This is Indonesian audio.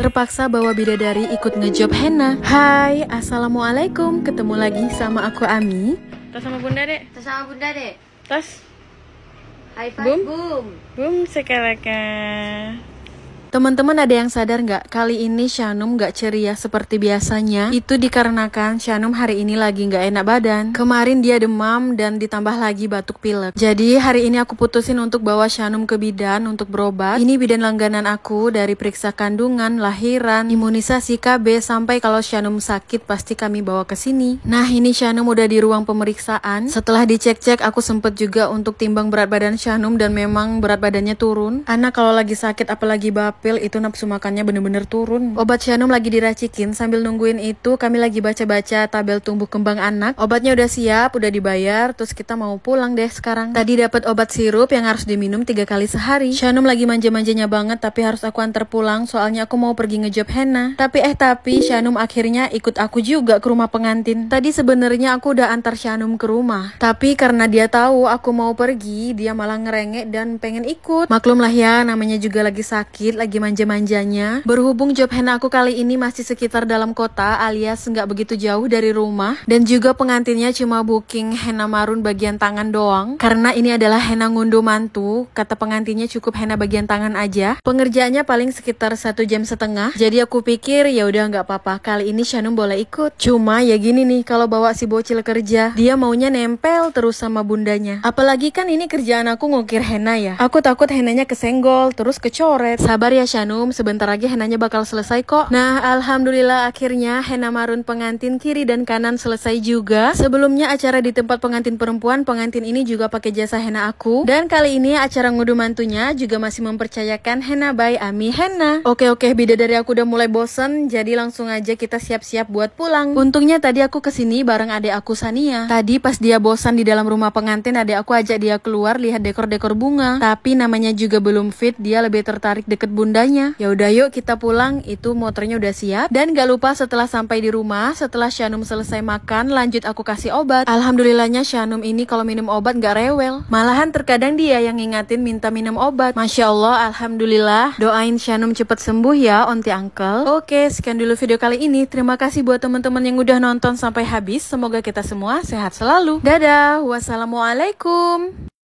Terpaksa bawa bidadari ikut ngejob henna. Hai, assalamualaikum. Ketemu lagi sama aku Ami. Tas sama Bunda dek. Tas sama Bunda dek. Tas. Hai, boom. Boom, boom sekarang. Teman-teman ada yang sadar nggak kali ini Shanum nggak ceria seperti biasanya? Itu dikarenakan Shanum hari ini lagi nggak enak badan. Kemarin dia demam dan ditambah lagi batuk pilek. Jadi hari ini aku putusin untuk bawa Shanum ke bidan untuk berobat. Ini bidan langganan aku dari periksa kandungan, lahiran, imunisasi KB sampai kalau Shanum sakit pasti kami bawa ke sini. Nah ini Shanum udah di ruang pemeriksaan. Setelah dicek-cek aku sempet juga untuk timbang berat badan Shanum dan memang berat badannya turun. Anak kalau lagi sakit apalagi bapak Pil itu nafsu makannya bener-bener turun. Obat Shanum lagi diracikin, sambil nungguin itu kami lagi baca-baca tabel tumbuh kembang anak. Obatnya udah siap, udah dibayar, terus kita mau pulang deh sekarang. Tadi dapat obat sirup yang harus diminum tiga kali sehari. Shanum lagi manja-manjanya banget, tapi harus aku antar pulang soalnya aku mau pergi ngejob henna. Tapi eh tapi Shanum akhirnya ikut aku juga ke rumah pengantin. Tadi sebenarnya aku udah antar Shanum ke rumah, tapi karena dia tahu aku mau pergi, dia malah ngerengek dan pengen ikut. Maklumlah ya, namanya juga lagi sakit, lagi lagi manja-manjanya. Berhubung job hand aku kali ini masih sekitar dalam kota alias nggak begitu jauh dari rumah. Dan juga pengantinnya cuma booking henna marun bagian tangan doang. Karena ini adalah henna ngunduh mantu, kata pengantinnya cukup henna bagian tangan aja. Pengerjaannya paling sekitar satu jam setengah. Jadi aku pikir ya udah nggak apa-apa, kali ini Shanum boleh ikut. Cuma ya gini nih, kalau bawa si bocil kerja, dia maunya nempel terus sama bundanya. Apalagi kan ini kerjaan aku ngukir henna ya. Aku takut hennanya kesenggol, terus kecoret. Sabar ya ya Shanum, sebentar lagi henanya bakal selesai kok. Nah, alhamdulillah akhirnya henna marun pengantin kiri dan kanan selesai juga. Sebelumnya acara di tempat pengantin perempuan, pengantin ini juga pakai jasa henna aku. Dan kali ini acara ngudu mantunya juga masih mempercayakan henna by Ami Henna. Oke oke, beda dari aku udah mulai bosen, jadi langsung aja kita siap-siap buat pulang. Untungnya tadi aku kesini bareng adek aku Sania. Tadi pas dia bosan di dalam rumah pengantin, adek aku ajak dia keluar lihat dekor-dekor bunga. Tapi namanya juga belum fit, dia lebih tertarik deket bunda bundanya. Ya udah yuk kita pulang, itu motornya udah siap. Dan gak lupa setelah sampai di rumah, setelah Shanum selesai makan, lanjut aku kasih obat. Alhamdulillahnya Shanum ini kalau minum obat gak rewel. Malahan terkadang dia yang ngingatin minta minum obat. Masya Allah, Alhamdulillah. Doain Shanum cepet sembuh ya, Onti Uncle. Oke, sekian dulu video kali ini. Terima kasih buat teman-teman yang udah nonton sampai habis. Semoga kita semua sehat selalu. Dadah, wassalamualaikum.